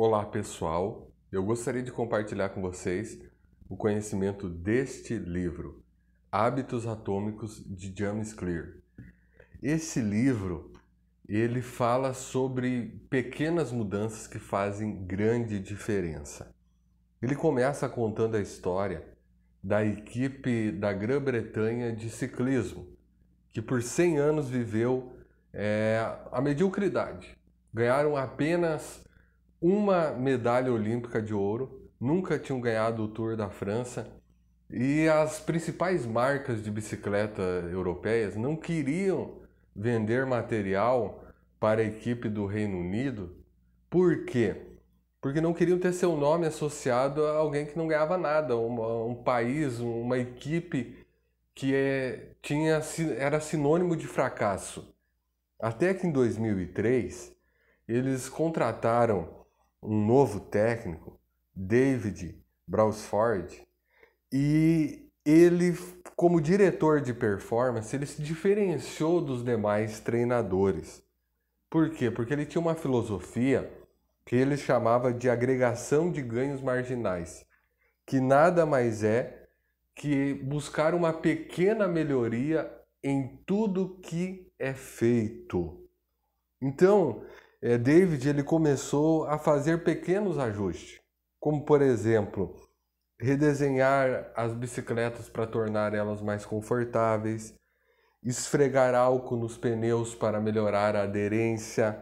Olá pessoal, eu gostaria de compartilhar com vocês o conhecimento deste livro, Hábitos Atômicos de James Clear. Esse livro ele fala sobre pequenas mudanças que fazem grande diferença. Ele começa contando a história da equipe da Grã-Bretanha de ciclismo, que por 100 anos viveu é, a mediocridade. Ganharam apenas uma medalha olímpica de ouro, nunca tinham ganhado o Tour da França e as principais marcas de bicicleta europeias não queriam vender material para a equipe do Reino Unido. Por quê? Porque não queriam ter seu nome associado a alguém que não ganhava nada, uma, um país, uma equipe que é, tinha, era sinônimo de fracasso. Até que em 2003 eles contrataram um novo técnico, David Brausford, e ele, como diretor de performance, ele se diferenciou dos demais treinadores. Por quê? Porque ele tinha uma filosofia que ele chamava de agregação de ganhos marginais, que nada mais é que buscar uma pequena melhoria em tudo que é feito. Então, é, David ele começou a fazer pequenos ajustes, como por exemplo redesenhar as bicicletas para tornar elas mais confortáveis, esfregar álcool nos pneus para melhorar a aderência,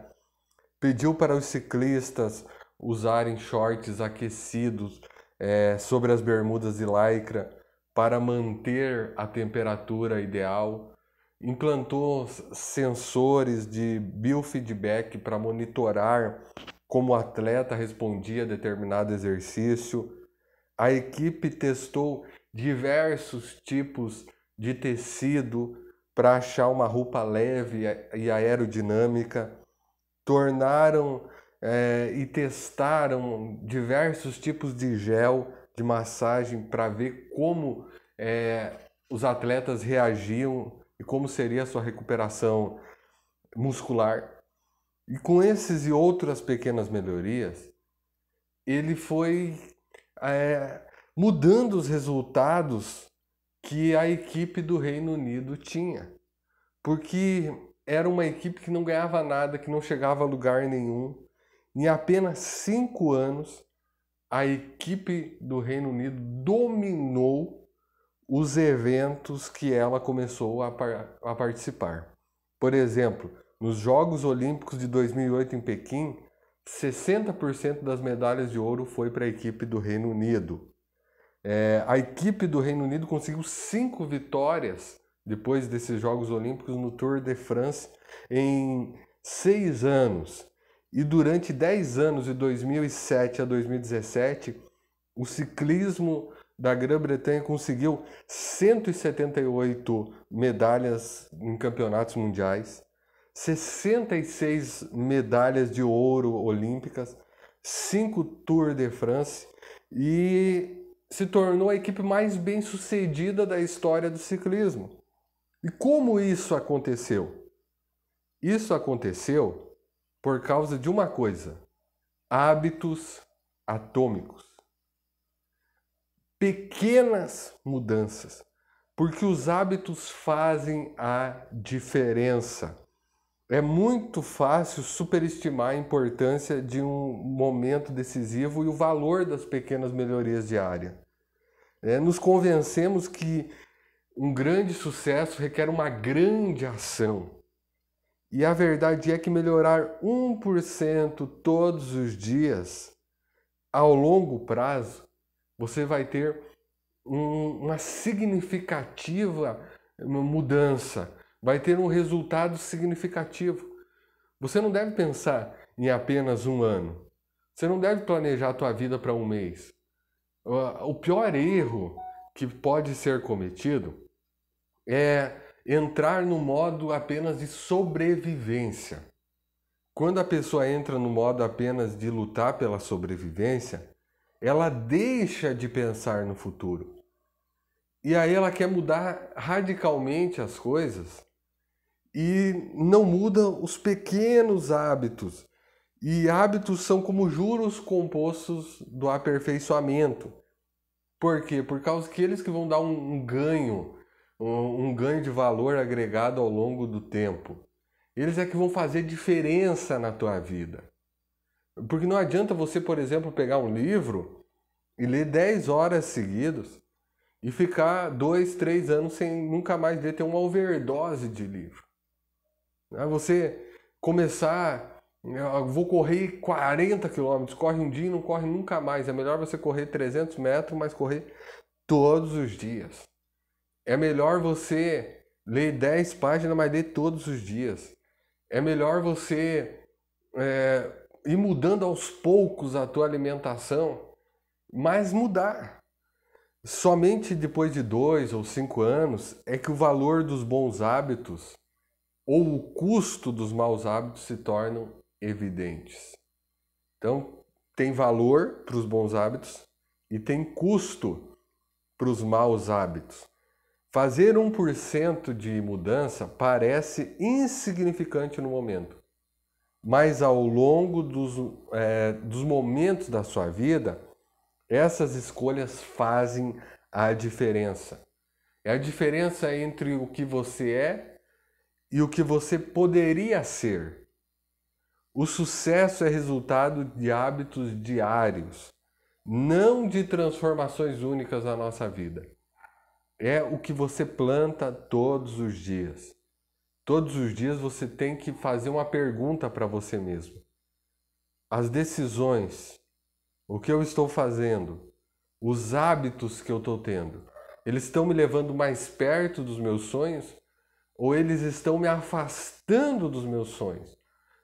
pediu para os ciclistas usarem shorts aquecidos é, sobre as bermudas de lycra para manter a temperatura ideal implantou sensores de biofeedback para monitorar como o atleta respondia a determinado exercício. A equipe testou diversos tipos de tecido para achar uma roupa leve e aerodinâmica. Tornaram é, e testaram diversos tipos de gel de massagem para ver como é, os atletas reagiam e como seria a sua recuperação muscular. E com esses e outras pequenas melhorias, ele foi é, mudando os resultados que a equipe do Reino Unido tinha. Porque era uma equipe que não ganhava nada, que não chegava a lugar nenhum. Em apenas cinco anos, a equipe do Reino Unido dominou os eventos que ela começou a, par a participar. Por exemplo, nos Jogos Olímpicos de 2008 em Pequim, 60% das medalhas de ouro foi para a equipe do Reino Unido. É, a equipe do Reino Unido conseguiu cinco vitórias depois desses Jogos Olímpicos no Tour de France em seis anos. E durante 10 anos, de 2007 a 2017, o ciclismo da Grã-Bretanha conseguiu 178 medalhas em campeonatos mundiais, 66 medalhas de ouro olímpicas, 5 Tour de France e se tornou a equipe mais bem sucedida da história do ciclismo. E como isso aconteceu? Isso aconteceu por causa de uma coisa: hábitos atômicos pequenas mudanças, porque os hábitos fazem a diferença. É muito fácil superestimar a importância de um momento decisivo e o valor das pequenas melhorias diárias. É, nos convencemos que um grande sucesso requer uma grande ação. E a verdade é que melhorar 1% todos os dias, ao longo prazo, você vai ter um, uma significativa mudança, vai ter um resultado significativo. Você não deve pensar em apenas um ano. Você não deve planejar a tua vida para um mês. O pior erro que pode ser cometido é entrar no modo apenas de sobrevivência. Quando a pessoa entra no modo apenas de lutar pela sobrevivência, ela deixa de pensar no futuro. E aí ela quer mudar radicalmente as coisas e não muda os pequenos hábitos. E hábitos são como juros compostos do aperfeiçoamento. Por quê? Por causa que eles que vão dar um, um ganho, um, um ganho de valor agregado ao longo do tempo. Eles é que vão fazer diferença na tua vida. Porque não adianta você, por exemplo, pegar um livro e ler 10 horas seguidas e ficar dois, três anos sem nunca mais ler, ter uma overdose de livro. Ah, você começar, vou correr 40 quilômetros, corre um dia e não corre nunca mais. É melhor você correr 300 metros, mas correr todos os dias. É melhor você ler 10 páginas, mas ler todos os dias. É melhor você é, e mudando aos poucos a tua alimentação, mas mudar. Somente depois de dois ou cinco anos é que o valor dos bons hábitos ou o custo dos maus hábitos se tornam evidentes. Então, tem valor para os bons hábitos e tem custo para os maus hábitos. Fazer 1% de mudança parece insignificante no momento, mas ao longo dos, é, dos momentos da sua vida, essas escolhas fazem a diferença. É a diferença entre o que você é e o que você poderia ser. O sucesso é resultado de hábitos diários, não de transformações únicas na nossa vida. É o que você planta todos os dias. Todos os dias você tem que fazer uma pergunta para você mesmo. As decisões, o que eu estou fazendo, os hábitos que eu estou tendo, eles estão me levando mais perto dos meus sonhos ou eles estão me afastando dos meus sonhos?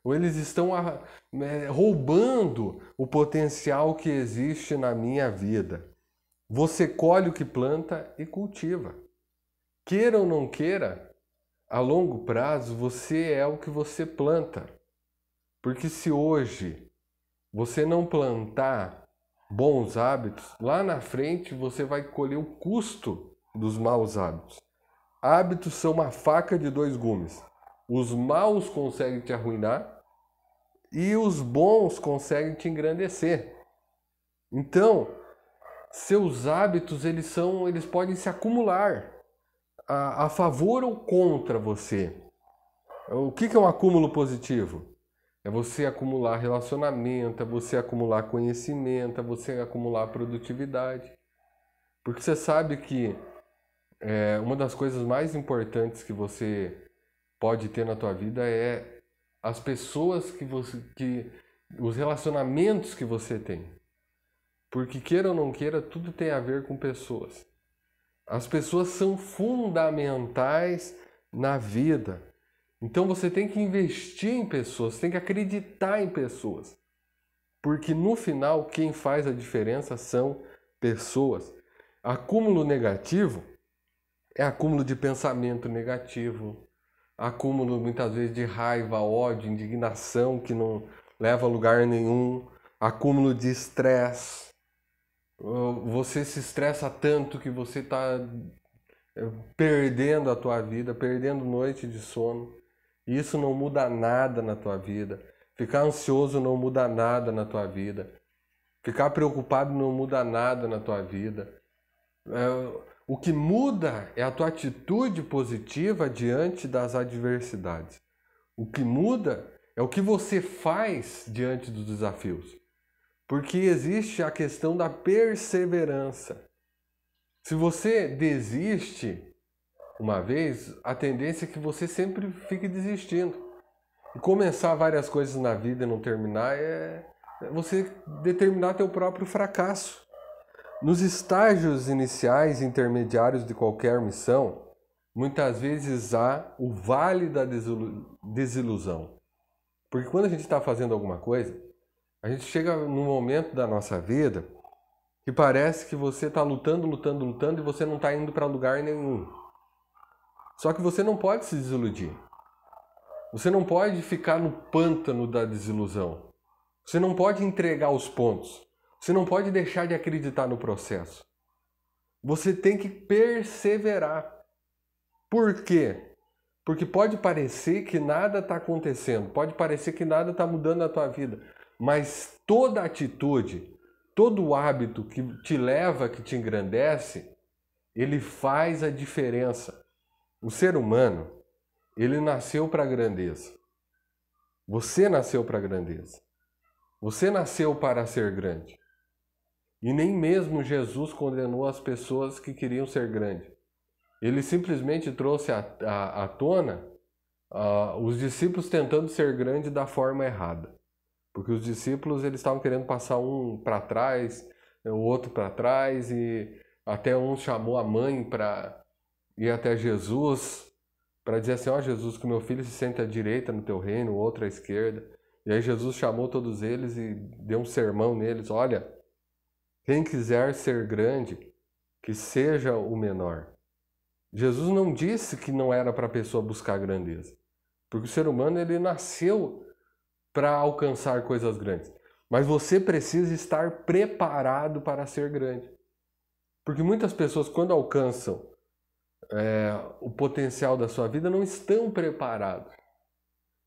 Ou eles estão a, ah, né, roubando o potencial que existe na minha vida? Você colhe o que planta e cultiva. Queira ou não queira, a longo prazo você é o que você planta. Porque se hoje você não plantar bons hábitos, lá na frente você vai colher o custo dos maus hábitos. Hábitos são uma faca de dois gumes. Os maus conseguem te arruinar e os bons conseguem te engrandecer. Então, seus hábitos eles são, eles podem se acumular a, a favor ou contra você. O que, que é um acúmulo positivo? É você acumular relacionamento, é você acumular conhecimento, é você acumular produtividade. Porque você sabe que é, uma das coisas mais importantes que você pode ter na tua vida é as pessoas que você que os relacionamentos que você tem. Porque queira ou não queira, tudo tem a ver com pessoas. As pessoas são fundamentais na vida. Então você tem que investir em pessoas, tem que acreditar em pessoas. Porque no final quem faz a diferença são pessoas. Acúmulo negativo é acúmulo de pensamento negativo, acúmulo muitas vezes de raiva, ódio, indignação que não leva a lugar nenhum, acúmulo de estresse, você se estressa tanto que você está eh, perdendo a tua vida, perdendo noite de sono. Isso não muda nada na tua vida. Ficar ansioso não muda nada na tua vida. Ficar preocupado não muda nada na tua vida. É, o que muda é a tua atitude positiva diante das adversidades. O que muda é o que você faz diante dos desafios. Porque existe a questão da perseverança. Se você desiste uma vez, a tendência é que você sempre fique desistindo. E começar várias coisas na vida e não terminar é, é você determinar teu próprio fracasso. Nos estágios iniciais e intermediários de qualquer missão, muitas vezes há o vale da desilusão. Porque quando a gente está fazendo alguma coisa, a gente chega num momento da nossa vida que parece que você está lutando, lutando, lutando e você não está indo para lugar nenhum. Só que você não pode se desiludir. Você não pode ficar no pântano da desilusão. Você não pode entregar os pontos. Você não pode deixar de acreditar no processo. Você tem que perseverar. Por quê? Porque pode parecer que nada está acontecendo, pode parecer que nada está mudando na tua vida, mas toda atitude, todo hábito que te leva, que te engrandece, ele faz a diferença. O ser humano, ele nasceu para a grandeza. Você nasceu para a grandeza. Você nasceu para ser grande. E nem mesmo Jesus condenou as pessoas que queriam ser grandes. Ele simplesmente trouxe à, à, à tona uh, os discípulos tentando ser grande da forma errada. Porque os discípulos eles estavam querendo passar um para trás, né, o outro para trás e até um chamou a mãe para ir até Jesus para dizer assim: "Ó oh, Jesus, que meu filho se senta à direita no teu reino, o outro à esquerda". E aí Jesus chamou todos eles e deu um sermão neles: "Olha, quem quiser ser grande, que seja o menor". Jesus não disse que não era para a pessoa buscar grandeza, porque o ser humano ele nasceu para alcançar coisas grandes. Mas você precisa estar preparado para ser grande. Porque muitas pessoas, quando alcançam é, o potencial da sua vida, não estão preparadas.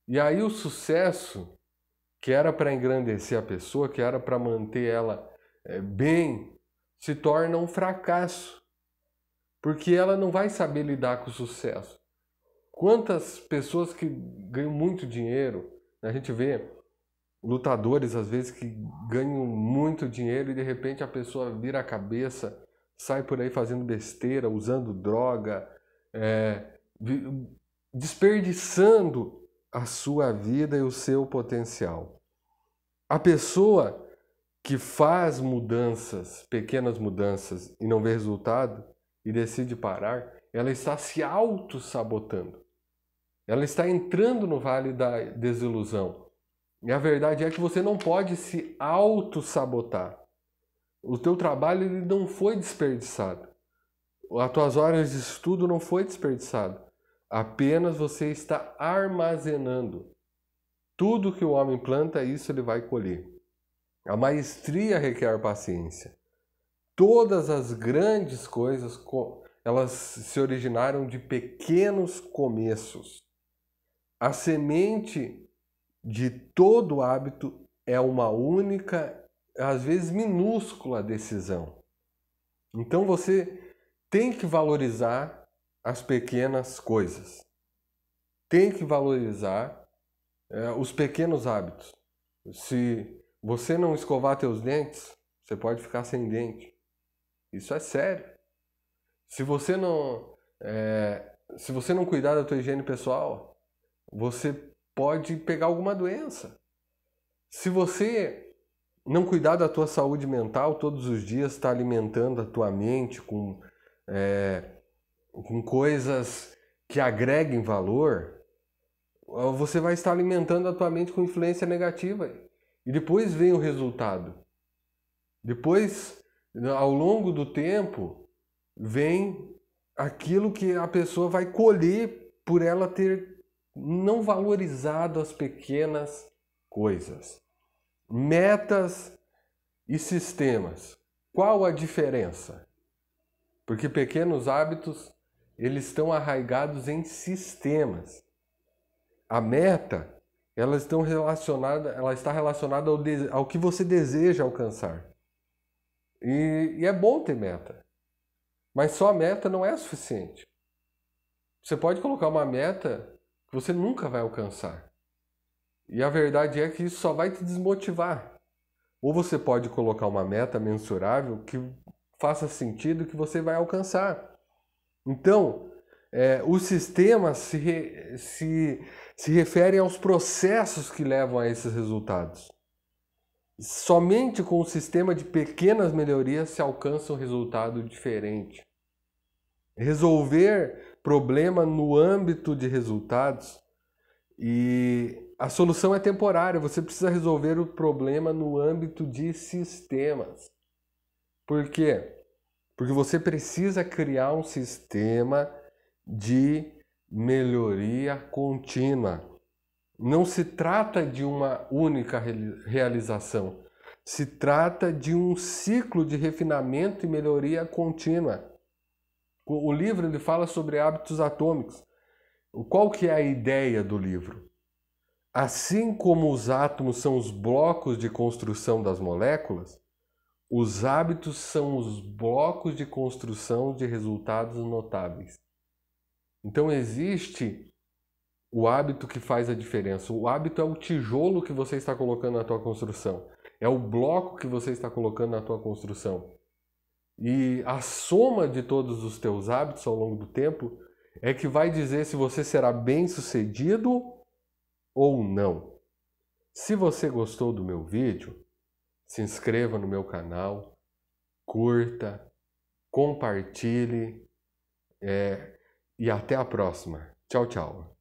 E aí o sucesso, que era para engrandecer a pessoa, que era para manter ela é, bem, se torna um fracasso. Porque ela não vai saber lidar com o sucesso. Quantas pessoas que ganham muito dinheiro a gente vê lutadores, às vezes, que ganham muito dinheiro e de repente a pessoa vira a cabeça, sai por aí fazendo besteira, usando droga, é, desperdiçando a sua vida e o seu potencial. A pessoa que faz mudanças, pequenas mudanças, e não vê resultado e decide parar, ela está se auto-sabotando. Ela está entrando no vale da desilusão. E a verdade é que você não pode se auto-sabotar. O teu trabalho ele não foi desperdiçado. As tuas horas de estudo não foi desperdiçado. Apenas você está armazenando. Tudo que o homem planta, isso ele vai colher. A maestria requer paciência. Todas as grandes coisas, elas se originaram de pequenos começos. A semente de todo hábito é uma única, às vezes minúscula decisão. Então você tem que valorizar as pequenas coisas. Tem que valorizar é, os pequenos hábitos. Se você não escovar teus dentes, você pode ficar sem dente. Isso é sério. Se você não é, se você não cuidar da tua higiene pessoal, você pode pegar alguma doença. Se você não cuidar da tua saúde mental todos os dias, está alimentando a tua mente com, é, com coisas que agreguem valor, ah, você vai estar alimentando a tua mente com influência negativa. E depois vem o resultado. Depois, ao longo do tempo, vem aquilo que a pessoa vai colher por ela ter não valorizado as pequenas coisas. Metas e sistemas. Qual a diferença? Porque pequenos hábitos, eles estão arraigados em sistemas. A meta, elas estão relacionada, ela está relacionada ao, ao que você deseja alcançar. E, e é bom ter meta. Mas só a meta não é suficiente. Você pode colocar uma meta que você nunca vai alcançar. E a verdade é que isso só vai te desmotivar. Ou você pode colocar uma meta mensurável que faça sentido que você vai alcançar. Então, é, os sistemas se, re, se, se referem aos processos que levam a esses resultados. Somente com o sistema de pequenas melhorias se alcança um resultado diferente resolver problema no âmbito de resultados e a solução é temporária, você precisa resolver o problema no âmbito de sistemas. Por quê? Porque você precisa criar um sistema de melhoria contínua. Não se trata de uma única realização, se trata de um ciclo de refinamento e melhoria contínua. O livro ele fala sobre hábitos atômicos. Qual que é a ideia do livro? Assim como os átomos são os blocos de construção das moléculas, os hábitos são os blocos de construção de resultados notáveis. Então existe o hábito que faz a diferença. O hábito é o tijolo que você está colocando na tua construção. É o bloco que você está colocando na tua construção. E a soma de todos os teus hábitos ao longo do tempo é que vai dizer se você será bem-sucedido ou não. Se você gostou do meu vídeo, se inscreva no meu canal, curta, compartilhe é, e até a próxima. Tchau, tchau.